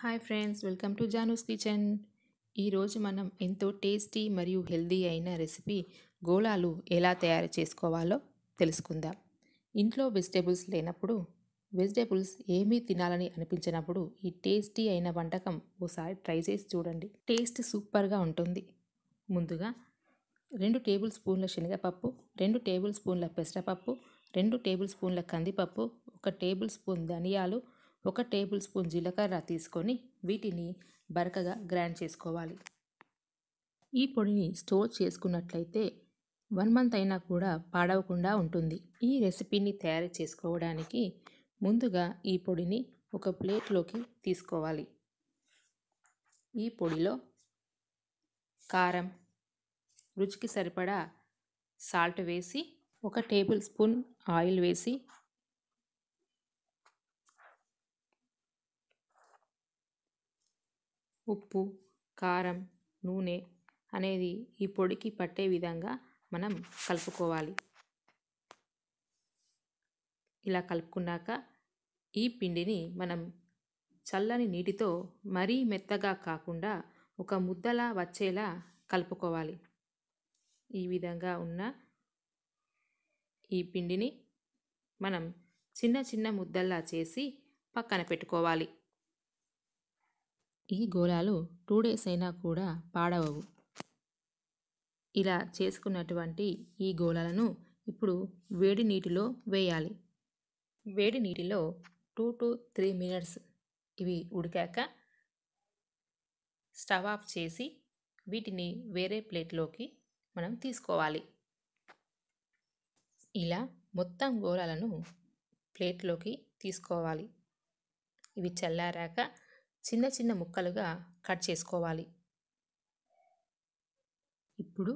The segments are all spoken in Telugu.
hi friends welcome to Janu's kitchen ఈరోజు మనం ఎంతో టేస్టీ మరియు హెల్దీ అయిన రెసిపీ గోళాలు ఎలా తయారు చేసుకోవాలో తెలుసుకుందాం ఇంట్లో వెజిటేబుల్స్ లేనప్పుడు వెజిటేబుల్స్ ఏమీ తినాలని అనిపించినప్పుడు ఈ టేస్టీ అయిన వంటకం ఓసారి ట్రై చేసి చూడండి టేస్ట్ సూపర్గా ఉంటుంది ముందుగా రెండు టేబుల్ స్పూన్ల శనగపప్పు రెండు టేబుల్ స్పూన్ల పెసరపప్పు రెండు టేబుల్ స్పూన్ల కందిపప్పు ఒక టేబుల్ స్పూన్ ధనియాలు ఒక టేబుల్ స్పూన్ జీలకర్ర తీసుకొని వీటిని బరకగా గ్రైండ్ చేసుకోవాలి ఈ పొడిని స్టోర్ చేసుకున్నట్లయితే వన్ మంత్ అయినా కూడా పాడవకుండా ఉంటుంది ఈ రెసిపీని తయారు చేసుకోవడానికి ముందుగా ఈ పొడిని ఒక ప్లేట్లోకి తీసుకోవాలి ఈ పొడిలో కారం రుచికి సరిపడా సాల్ట్ వేసి ఒక టేబుల్ స్పూన్ ఆయిల్ వేసి ఉప్పు కారం నూనె అనేది ఈ పొడికి పట్టే విధంగా మనం కలుపుకోవాలి ఇలా కలుపుకున్నాక ఈ పిండిని మనం చల్లని నీటితో మరీ మెత్తగా కాకుండా ఒక ముద్దలా వచ్చేలా కలుపుకోవాలి ఈ విధంగా ఉన్న ఈ పిండిని మనం చిన్న చిన్న ముద్దల్లా చేసి పక్కన పెట్టుకోవాలి ఈ గోళాలు టూ డేస్ అయినా కూడా పాడవవు ఇలా చేసుకున్నటువంటి ఈ గోళాలను ఇప్పుడు వేడి నీటిలో వేయాలి వేడి నీటిలో టూ టు త్రీ మినిట్స్ ఇవి ఉడికాక స్టవ్ ఆఫ్ చేసి వీటిని వేరే ప్లేట్లోకి మనం తీసుకోవాలి ఇలా మొత్తం గోళాలను ప్లేట్లోకి తీసుకోవాలి ఇవి చల్లారాక చిన్న చిన్న ముక్కలుగా కట్ చేసుకోవాలి ఇప్పుడు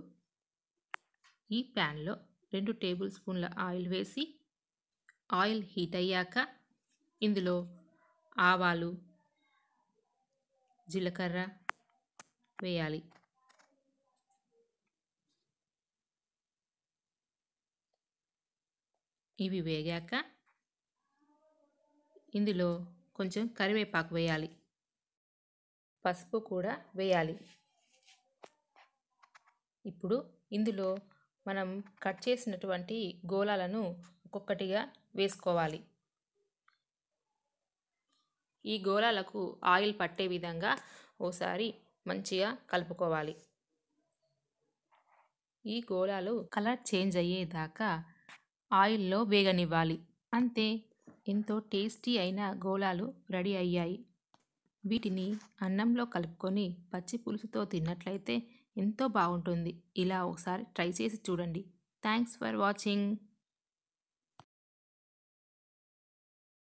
ఈ ప్యాన్లో రెండు టేబుల్ స్పూన్ల ఆయిల్ వేసి ఆయిల్ హీట్ అయ్యాక ఇందులో ఆవాలు జీలకర్ర వేయాలి ఇవి వేగాక ఇందులో కొంచెం కరివేపాకు వేయాలి పసుపు కూడా వేయాలి ఇప్పుడు ఇందులో మనం కట్ చేసినటువంటి గోళాలను ఒక్కొక్కటిగా వేసుకోవాలి ఈ గోళాలకు ఆయిల్ పట్టే విధంగా ఓసారి మంచిగా కలుపుకోవాలి ఈ గోళాలు కలర్ చేంజ్ అయ్యేదాకా ఆయిల్లో వేగనివ్వాలి అంతే ఎంతో టేస్టీ అయిన గోళాలు రెడీ అయ్యాయి వీటిని అన్నంలో కలుపుకొని పచ్చి పులుసుతో తిన్నట్లయితే ఎంతో బాగుంటుంది ఇలా ఒకసారి ట్రై చేసి చూడండి థ్యాంక్స్ ఫర్ వాచింగ్